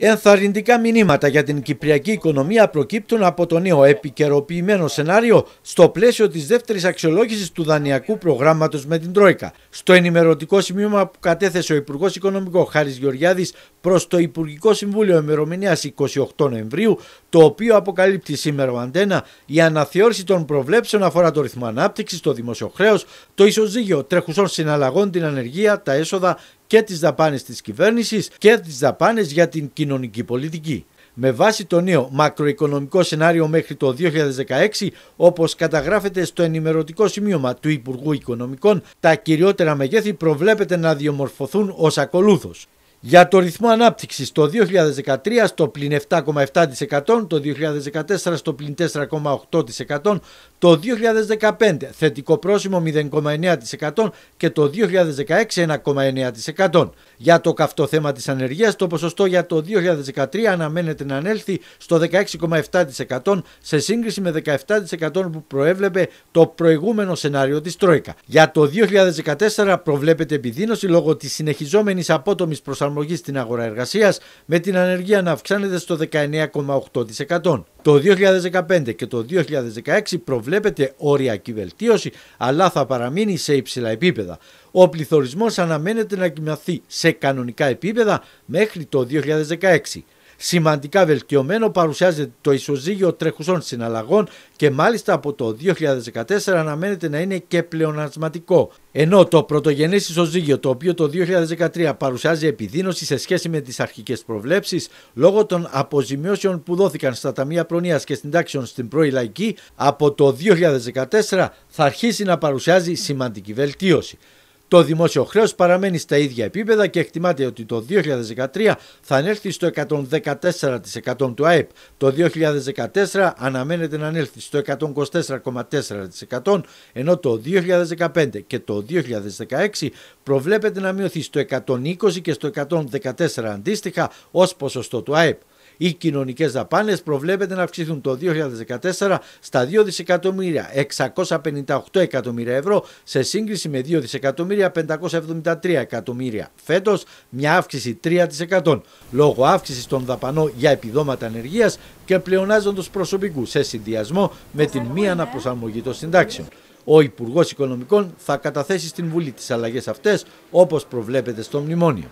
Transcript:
Ενθαρρυντικά μηνύματα για την κυπριακή οικονομία προκύπτουν από το νέο επικαιροποιημένο σενάριο στο πλαίσιο της δεύτερης αξιολόγησης του δανειακού προγράμματος με την Τρόικα. Στο ενημερωτικό σημείωμα που κατέθεσε ο Υπουργός Οικονομικό Χάρης Γεωργιάδης προς το Υπουργικό Συμβούλιο Εμερομηνίας 28 Νοεμβρίου, το οποίο αποκαλύπτει σήμερα ο Αντένα, η αναθεώρηση των προβλέψεων αφορά το ρυθμό ανάπτυξης, το δημόσιο χρέος, το ισοζύγιο τρέχουσών συναλλαγών, την ανεργία, τα έσοδα και τις δαπάνες της κυβέρνησης και τις δαπάνες για την κοινωνική πολιτική. Με βάση το νέο μακροοικονομικό σενάριο μέχρι το 2016, όπως καταγράφεται στο ενημερωτικό σημείωμα του Υπουργού Οικονομικών, τα κυριότερα μεγέθη προβλέπεται να διομορφωθούν ως ακολούθως. Για το ρυθμό ανάπτυξης το 2013 στο πλην 7,7%, το 2014 στο πλην 4,8%, το 2015 θετικό πρόσημο 0,9% και το 2016 1,9%. Για το καυτό θέμα της ανεργίας το ποσοστό για το 2013 αναμένεται να ανέλθει στο 16,7% σε σύγκριση με 17% που προέβλεπε το προηγούμενο σενάριο της Τρόικα. Για το 2014 προβλέπεται επιδείνωση λόγω της συνεχιζόμενης απότομης προσαρμογής προσαρμογή στην αγορά εργασίας, με την ανεργία να αυξάνεται στο 19,8%. Το 2015 και το 2016 προβλέπεται οριακή βελτίωση, αλλά θα παραμείνει σε υψηλά επίπεδα. Ο πληθωρισμός αναμένεται να κοιμαθεί σε κανονικά επίπεδα μέχρι το 2016 σημαντικά βελτιωμένο παρουσιάζεται το ισοζύγιο τρεχουσών συναλλαγών και μάλιστα από το 2014 αναμένεται να είναι και πλεονασματικό. Ενώ το πρωτογενές ισοζύγιο το οποίο το 2013 παρουσιάζει επιδείνωση σε σχέση με τις αρχικές προβλέψεις λόγω των αποζημιώσεων που δόθηκαν στα ταμεία προνοίας και συντάξεων στην λαϊκή από το 2014 θα αρχίσει να παρουσιάζει σημαντική βελτίωση. Το δημόσιο χρέος παραμένει στα ίδια επίπεδα και εκτιμάται ότι το 2013 θα ανέλθει στο 114% του ΑΕΠ. Το 2014 αναμένεται να ανέλθει στο 124,4% ενώ το 2015 και το 2016 προβλέπεται να μειωθεί στο 120% και στο 114% αντίστοιχα ως ποσοστό του ΑΕΠ. Οι κοινωνικές δαπάνες προβλέπεται να αυξηθούν το 2014 στα 2 δισεκατομμύρια 658 εκατομμύρια ευρώ σε σύγκριση με 2 δισεκατομμύρια 573 εκατομμύρια φέτος, μια αύξηση 3% λόγω αύξησης των δαπανών για επιδόματα ανεργίας και πλεονάζοντος προσωπικούς σε συνδυασμό με την μη ναι. αναπροσαρμογή των συντάξεων. Ο Υπουργός Οικονομικών θα καταθέσει στην Βουλή τις αλλαγές αυτές όπως προβλέπεται στο μνημόνιο.